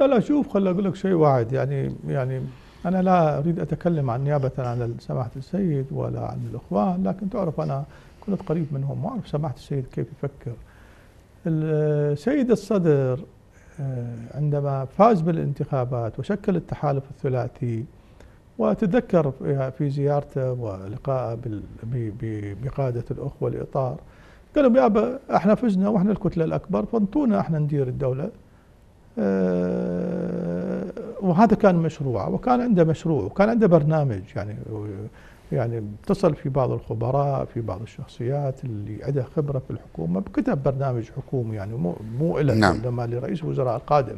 لا لا شوف خليني أقول لك شيء واحد يعني يعني أنا لا أريد أتكلم عن نيابة عن سماحة السيد ولا عن الإخوان لكن تعرف أنا كنت قريب منهم وأعرف سماحة السيد كيف يفكر السيد الصدر آه، عندما فاز بالانتخابات وشكل التحالف الثلاثي وتذكر في زيارته ولقائه بقادة الأخوة الإطار قالوا يابا احنا فزنا واحنا الكتلة الأكبر فانطونا احنا ندير الدولة آه، وهذا كان مشروعه وكان عنده مشروع وكان عنده برنامج يعني يعني اتصل في بعض الخبراء في بعض الشخصيات اللي عندها خبره في الحكومه كتب برنامج حكومي يعني مو مو له نعم. انما لرئيس الوزراء القادم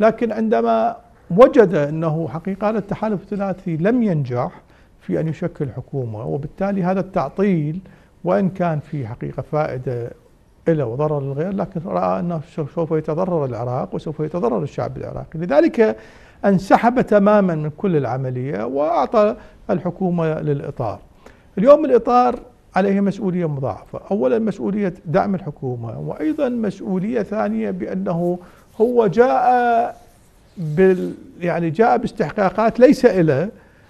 لكن عندما وجد انه حقيقه هذا التحالف الثلاثي لم ينجح في ان يشكل حكومه وبالتالي هذا التعطيل وان كان في حقيقه فائده إلى وضرر الغير لكن رأى أنه سوف يتضرر العراق وسوف يتضرر الشعب العراقي لذلك انسحب تماما من كل العملية وأعطى الحكومة للإطار اليوم الإطار عليه مسؤولية مضاعفة أولا مسؤولية دعم الحكومة وأيضا مسؤولية ثانية بأنه هو جاء بال يعني جاء باستحقاقات ليس له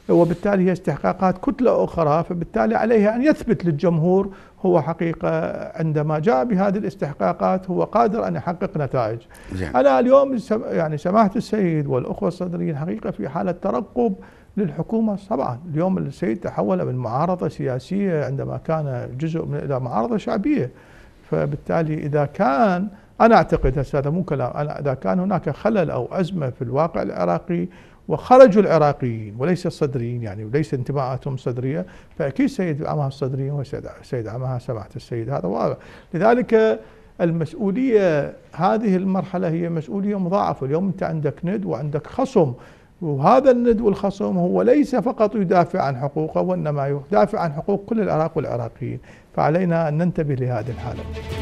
وبالتالي هي استحقاقات كتلة أخرى فبالتالي عليه أن يثبت للجمهور هو حقيقة عندما جاء بهذه الاستحقاقات هو قادر أن يحقق نتائج أنا اليوم يعني سماحة السيد والأخوة الصدريين حقيقة في حالة ترقب للحكومة طبعا اليوم السيد تحول من معارضة سياسية عندما كان جزء من إلى معارضة شعبية فبالتالي إذا كان أنا أعتقد هذا مو كلام أنا إذا كان هناك خلل أو أزمة في الواقع العراقي وخرجوا العراقيين وليس الصدريين يعني وليس انتماءاتهم صدريه فاكيد سيدعمها الصدريين وسيدعمها سماحه السيد هذا واضح لذلك المسؤوليه هذه المرحله هي مسؤوليه مضاعفه اليوم انت عندك ند وعندك خصم وهذا الند والخصم هو ليس فقط يدافع عن حقوقه وانما يدافع عن حقوق كل العراق والعراقيين فعلينا ان ننتبه لهذه الحاله